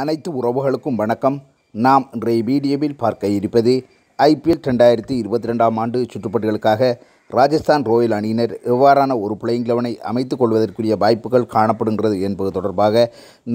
அனைத்து உறவுகளுக்கும் வணக்கம் நாம் இன்றைய வீடியோவில் பார்க்க இருப்பது ஐபிஎல் ரெண்டாயிரத்தி இருபத்தி ரெண்டாம் ஆண்டு சுற்றுப்பட்டுகளுக்காக ராஜஸ்தான் ரோயல் அணியினர் எவ்வாறான ஒரு பிளேயிங் லெவனை அமைத்துக் கொள்வதற்குரிய வாய்ப்புகள் காணப்படுகிறது என்பது தொடர்பாக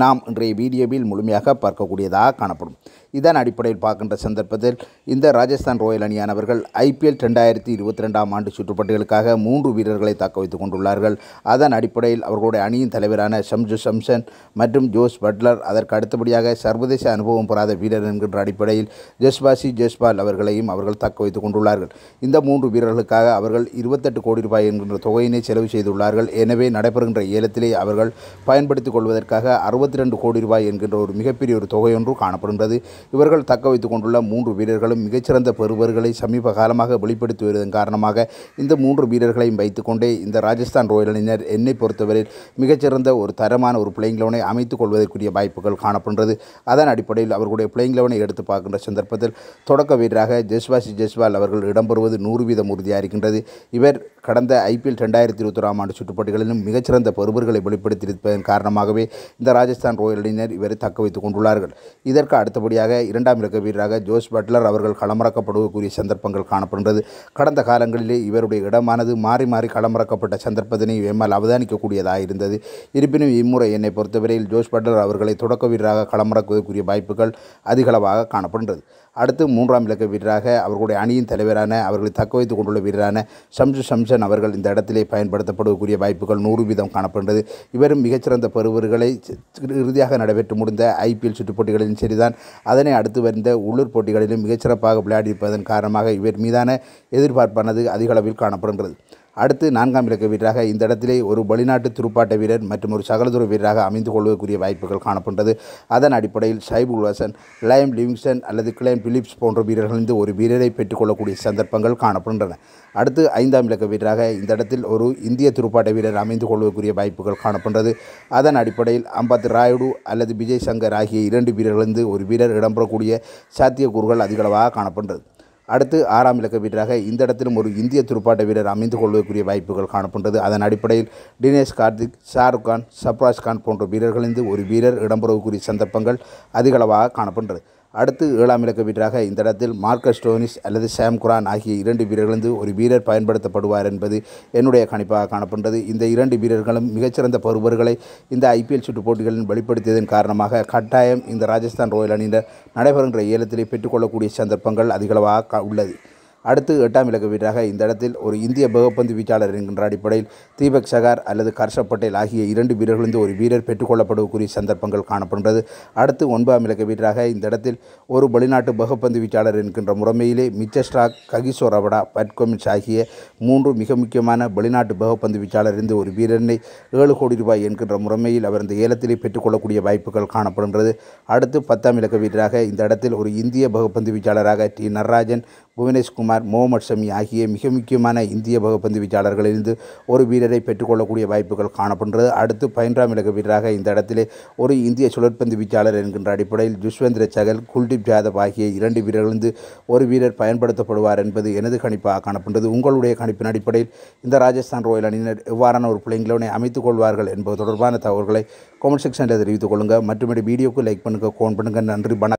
நாம் இன்றைய வீடியோவில் முழுமையாக பார்க்கக்கூடியதாக காணப்படும் இதன் அடிப்படையில் பார்க்கின்ற சந்தர்ப்பத்தில் இந்த ராஜஸ்தான் ரோயல் அணியானவர்கள் ஐபிஎல் ரெண்டாயிரத்தி இருபத்தி ரெண்டாம் ஆண்டு சுற்றுப்பட்டிகளுக்காக மூன்று வீரர்களை தாக்க வைத்துக் கொண்டுள்ளார்கள் அதன் அடிப்படையில் அவர்களுடைய அணியின் தலைவரான ஷம்ஜு சம்சன் மற்றும் ஜோஸ் பட்லர் அதற்கு அடுத்தபடியாக சர்வதேச அனுபவம் பெறாத வீரர் என்கின்ற அடிப்படையில் ஜஸ்பாசி ஜஸ்பால் அவர்களையும் அவர்கள் தக்க வைத்துக் கொண்டுள்ளார்கள் இந்த மூன்று வீரர்களுக்காக அவர்கள் இருபத்தெட்டு கோடி ரூபாய் என்கின்ற தொகையினை செலவு செய்துள்ளார்கள் எனவே நடைபெறுகின்ற ஏலத்திலே அவர்கள் பயன்படுத்திக் கொள்வதற்காக அறுபத்தி ரெண்டு கோடி ரூபாய் என்கின்ற ஒரு மிகப்பெரிய ஒரு தொகையொன்று காணப்படுகின்றது இவர்கள் தக்க வைத்துக் கொண்டுள்ள மூன்று வீரர்களும் மிகச்சிறந்த பெறுவர்களை சமீப காலமாக வெளிப்படுத்தி வருவதன் காரணமாக இந்த மூன்று வீரர்களையும் வைத்துக்கொண்டே இந்த ராஜஸ்தான் ராயல் அணியினர் என்னை பொறுத்தவரையில் மிகச்சிறந்த ஒரு தரமான ஒரு பிளேயிங் லெவனை அமைத்துக் கொள்வதற்குரிய வாய்ப்புகள் காணப்படுகிறது அதன் அடிப்படையில் அவர்களுடைய பிளேயிங் லெவனை எடுத்து பார்க்கின்ற சந்தர்ப்பத்தில் தொடக்க வீரராக ஜெஸ்வாசி ஜெஸ்வால் அவர்கள் இடம்பெறுவது நூறு வீதம் உறுதியாக இருக்கின்றது இவர் கடந்த ஐபிஎல் ரெண்டாயிரத்தி ஒராம் ஆண்டு சுற்றுப்பாட்டுகளிலும் மிகச்சிறந்த பெறுபர்களை வெளிப்படுத்தியிருப்பதன் காரணமாகவே இந்த ராஜஸ்தான் ராயல் அணியினர் இவரை தக்க வைத்துக் கொண்டுள்ளார்கள் இதற்கு அடுத்தபடியாக இரண்டாம் இலக்க வீரராக ஜோஸ் பட்லர் அவர்கள் களமிறக்கப்படுவதற்குரிய சந்தர்ப்பங்கள் காணப்படுகிறது கடந்த காலங்களிலே இவருடைய இடமானது மாறி மாறி களமிறக்கப்பட்ட சந்தர்ப்பத்தினை எம்மால் அவதானிக்கக்கூடியதாக இருந்தது இருப்பினும் இம்முறை என்னை பொறுத்தவரையில் ஜோஸ் பட்லர் அவர்களை தொடக்க வீரராக களமிறக்குவதற்குரிய வாய்ப்புகள் அதிகளவாக காணப்படுகிறது அடுத்து மூன்றாம் இலக்க வீரராக அவர்களுடைய அணியின் தலைவரான அவர்களை தக்க வைத்துக் கொண்டுள்ள வீரரான சம்சு சம்சன் அவர்கள் இந்த இடத்திலே பயன்படுத்தப்படக்கூடிய வாய்ப்புகள் நூறு வீதம் காணப்படுகிறது இவரும் மிகச்சிறந்த பெறுவர்களை இறுதியாக நடைபெற்று முடிந்த ஐபிஎல் சுற்றுப் போட்டிகளிலும் சரிதான் அதனை அடுத்து வந்த உள்ளூர் போட்டிகளிலும் மிகச்சிறப்பாக விளையாடியிருப்பதன் காரணமாக இவர் மீதான எதிர்பார்ப்பானது அதிகளவில் காணப்படுகிறது அடுத்து நான்காம் இலக்க வீரராக இந்த இடத்திலே ஒரு வெளிநாட்டு துருப்பாட்ட வீரர் மற்றும் ஒரு சகலதுர வீரராக அமைந்து கொள்வதற்குரிய வாய்ப்புகள் காணப்பட்டது அதன் அடிப்படையில் ஷைப் உல்வாசன் லயம் லிவிங்ஸ்டன் அல்லது கிளைம் பிலிப்ஸ் போன்ற வீரர்களிருந்து ஒரு வீரரை பெற்றுக்கொள்ளக்கூடிய சந்தர்ப்பங்கள் காணப்படுகின்றன அடுத்து ஐந்தாம் இலக்க வீரராக இந்த இடத்தில் ஒரு இந்திய துருப்பாட்ட வீரர் அமைந்து கொள்வதற்குரிய வாய்ப்புகள் காணப்படுகிறது அதன் அடிப்படையில் அம்பத் ராயுடு அல்லது விஜய் சங்கர் ஆகிய இரண்டு வீரர்களிருந்து ஒரு வீரர் இடம்பெறக்கூடிய சாத்தியக்கூறுகள் அதிகளவாக காணப்படுகிறது அடுத்து ஆறாம் இலக்க வீரராக இந்த இடத்திலும் ஒரு இந்திய துடுப்பாட்ட வீரர் அமைந்து கொள்வதற்குரிய வாய்ப்புகள் காணப்படுகிறது அதன் அடிப்படையில் தினேஷ் கார்த்திக் ஷாருக் கான் சப்ராஜ் கான் போன்ற வீரர்களிலிருந்து ஒரு வீரர் இடம்பெறவுக்குரிய சந்தர்ப்பங்கள் அதிகளவாக காணப்படுகிறது அடுத்து ஏழாம் இலக்க வீரராக இந்த இடத்தில் மார்க்கஸ் ஸ்டோனிஸ் அல்லது சாம் குரான் ஆகிய இரண்டு வீரர்களிருந்து ஒரு வீரர் பயன்படுத்தப்படுவார் என்பது என்னுடைய கணிப்பாக காணப்படுகிறது இந்த இரண்டு வீரர்களும் மிகச்சிறந்த பருவர்களை இந்த ஐபிஎல் சுற்று போட்டிகளில் வெளிப்படுத்தியதன் காரணமாக கட்டாயம் இந்த ராஜஸ்தான் ராயல் அணியினர் நடைபெறுகின்ற ஏலத்திலே பெற்றுக்கொள்ளக்கூடிய சந்தர்ப்பங்கள் அதிகளவாக உள்ளது அடுத்து எட்டாம் இலக்க வீரராக இந்த இடத்தில் ஒரு இந்திய பகப்பந்து வீச்சாளர் என்கின்ற அடிப்படையில் தீபக் சகார் அல்லது கர்ஷப் பட்டேல் ஆகிய இரண்டு வீரர்களிருந்து ஒரு வீரர் பெற்றுக்கொள்ளப்படக்கூடிய சந்தர்ப்பங்கள் காணப்படுகிறது அடுத்து ஒன்பதாம் இலக்க வீரராக இந்த இடத்தில் ஒரு வெளிநாட்டு பகப்பந்து வீச்சாளர் என்கின்ற முறைமையிலே மிச்சஸ்ட்ராக் ககிசோ ரவடா பட்கோமின்ஸ் ஆகிய மூன்று மிக முக்கியமான வெளிநாட்டு பகப்பந்து வீச்சாளர் இருந்து ஒரு வீரனை ஏழு கோடி ரூபாய் என்கின்ற முறைமையில் அவர் இந்த ஏலத்திலே பெற்றுக்கொள்ளக்கூடிய வாய்ப்புகள் காணப்படுகிறது அடுத்து பத்தாம் இலக்க வீரராக இந்த இடத்தில் ஒரு இந்திய பகுப்பந்து வீச்சாளராக டி நடராஜன் புவனேஷ்குமார் முகமது ஷமி ஆகிய மிக முக்கியமான இந்திய பகுப்பந்து வீச்சாளர்களிலிருந்து ஒரு வீரரை பெற்றுக்கொள்ளக்கூடிய வாய்ப்புகள் காணப்படுகிறது அடுத்து பதினொன்றாம் இலக்க வீரராக இந்த இடத்திலே ஒரு இந்திய சுழற்பந்து வீச்சாளர் என்கின்ற அடிப்படையில் ஜுஷ்வேந்திர சகல் குல்தீப் ஜாதவ் ஆகிய இரண்டு வீரர்களிருந்து ஒரு வீரர் பயன்படுத்தப்படுவார் என்பது எனது கணிப்பாக காணப்படுகிறது உங்களுடைய கணிப்பின் அடிப்படையில் இந்த ராஜஸ்தான் ராயல் அணியினர் எவ்வாறான ஒரு பிள்ளைங்களோனை அமைத்துக் கொள்வார்கள் என்பது தொடர்பான தகவல்களை கமெண்ட் செக்ஷனில் தெரிவித்துக் கொள்ளுங்கள் மற்றும் வீடியோக்கு லைக் பண்ணுங்கள் கோன் பண்ணுங்கள் நன்றி வணக்கம்